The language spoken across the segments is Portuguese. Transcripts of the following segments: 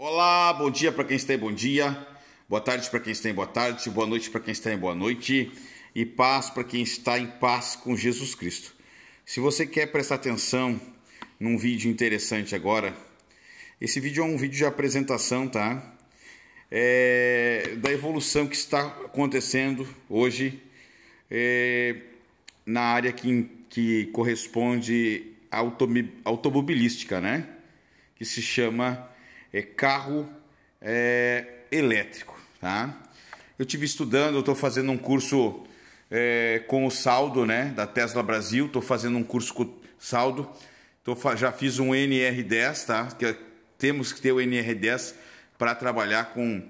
Olá, bom dia para quem está em bom dia, boa tarde para quem está em boa tarde, boa noite para quem está em boa noite e paz para quem está em paz com Jesus Cristo. Se você quer prestar atenção num vídeo interessante agora, esse vídeo é um vídeo de apresentação, tá? É, da evolução que está acontecendo hoje é, na área que, que corresponde à automobilística, né? Que se chama é carro é, elétrico, tá? Eu tive estudando, eu estou fazendo um curso é, com o saldo, né, da Tesla Brasil, estou fazendo um curso com saldo, tô, já fiz um NR10, tá? Que é, temos que ter o NR10 para trabalhar com,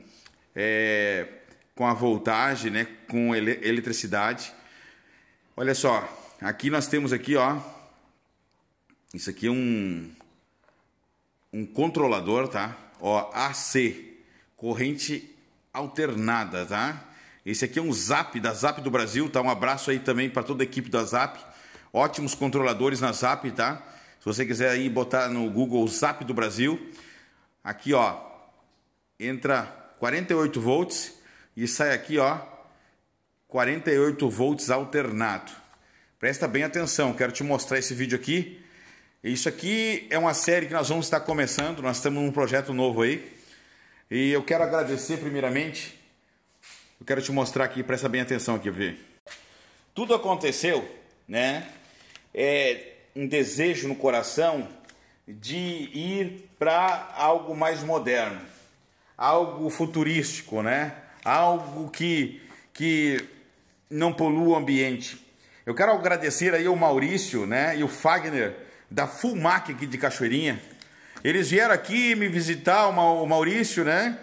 é, com a voltagem, né, com ele, eletricidade. Olha só, aqui nós temos aqui, ó, isso aqui é um um controlador, tá? Ó, AC, corrente alternada, tá? Esse aqui é um Zap da Zap do Brasil, tá? Um abraço aí também para toda a equipe da Zap. Ótimos controladores na Zap, tá? Se você quiser aí botar no Google Zap do Brasil, aqui ó, entra 48 volts e sai aqui ó, 48 volts alternado. Presta bem atenção, quero te mostrar esse vídeo aqui isso aqui é uma série que nós vamos estar começando, nós estamos num projeto novo aí. E eu quero agradecer primeiramente. Eu quero te mostrar aqui, presta bem atenção aqui, ver. Tudo aconteceu, né? É um desejo no coração de ir para algo mais moderno, algo futurístico, né? Algo que que não polua o ambiente. Eu quero agradecer aí o Maurício, né, e o Fagner da Fulmac aqui de Cachoeirinha. Eles vieram aqui me visitar, o Maurício, né?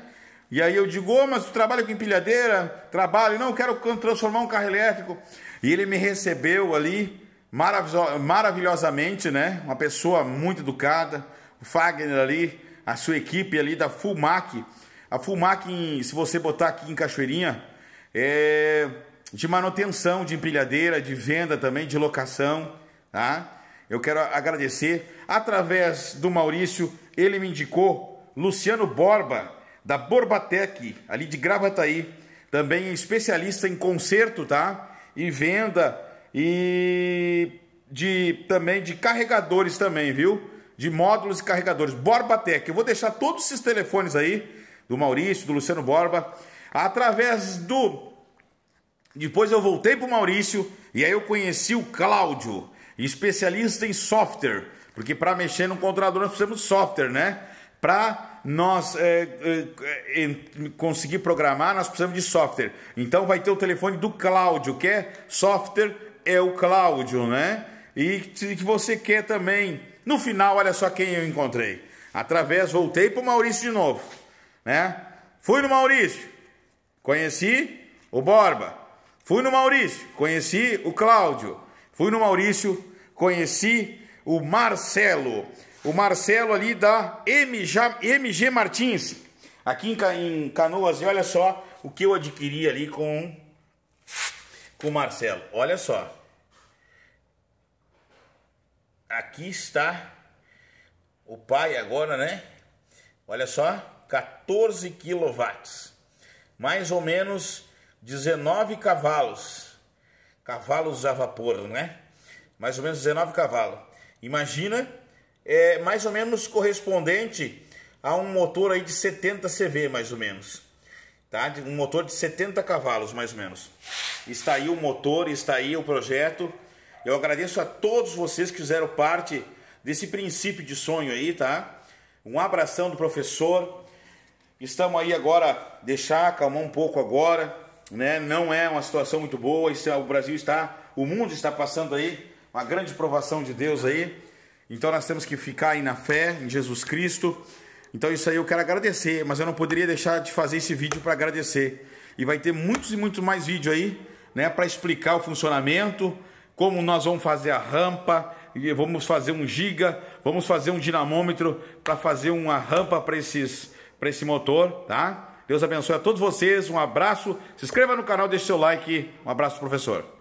E aí eu digo, oh, mas tu trabalha com empilhadeira? Trabalho, não, quero transformar um carro elétrico. E ele me recebeu ali maravilhosamente, né? Uma pessoa muito educada, o Fagner ali, a sua equipe ali da Fulmac. A Fulmac, se você botar aqui em Cachoeirinha, é de manutenção de empilhadeira, de venda também, de locação, tá? Eu quero agradecer através do Maurício, ele me indicou Luciano Borba da Borbatec, ali de Gravataí, também especialista em conserto, tá? E venda e de também de carregadores também, viu? De módulos e carregadores. Borbatec. Eu vou deixar todos esses telefones aí do Maurício, do Luciano Borba, através do Depois eu voltei pro Maurício e aí eu conheci o Cláudio especialista em software, porque para mexer no controlador nós precisamos de software, né? Para nós é, é, conseguir programar, nós precisamos de software. Então vai ter o telefone do Cláudio, que é software é o Cláudio, né? E que você quer também. No final, olha só quem eu encontrei. Através, voltei para o Maurício de novo, né? Fui no Maurício, conheci o Borba. Fui no Maurício, conheci o Cláudio. Fui no Maurício, conheci o Marcelo. O Marcelo ali da MG, MG Martins, aqui em, Canoas. E olha só o que eu adquiri ali com, com o Marcelo. Olha só. Aqui está o pai agora, né? Olha só, 14 quilowatts. Mais ou menos 19 cavalos cavalos a vapor, né? Mais ou menos 19 cavalos. Imagina, é mais ou menos correspondente a um motor aí de 70 CV, mais ou menos. Tá? Um motor de 70 cavalos, mais ou menos. Está aí o motor, está aí o projeto. Eu agradeço a todos vocês que fizeram parte desse princípio de sonho aí, tá? Um abração do professor. Estamos aí agora, deixar acalmar um pouco agora né? Não é uma situação muito boa. É, o Brasil está, o mundo está passando aí uma grande provação de Deus aí. Então nós temos que ficar aí na fé em Jesus Cristo. Então isso aí eu quero agradecer, mas eu não poderia deixar de fazer esse vídeo para agradecer. E vai ter muitos e muitos mais vídeos aí, né, para explicar o funcionamento, como nós vamos fazer a rampa, vamos fazer um giga, vamos fazer um dinamômetro para fazer uma rampa para esses para esse motor, tá? Deus abençoe a todos vocês. Um abraço. Se inscreva no canal, deixe seu like. Um abraço, professor.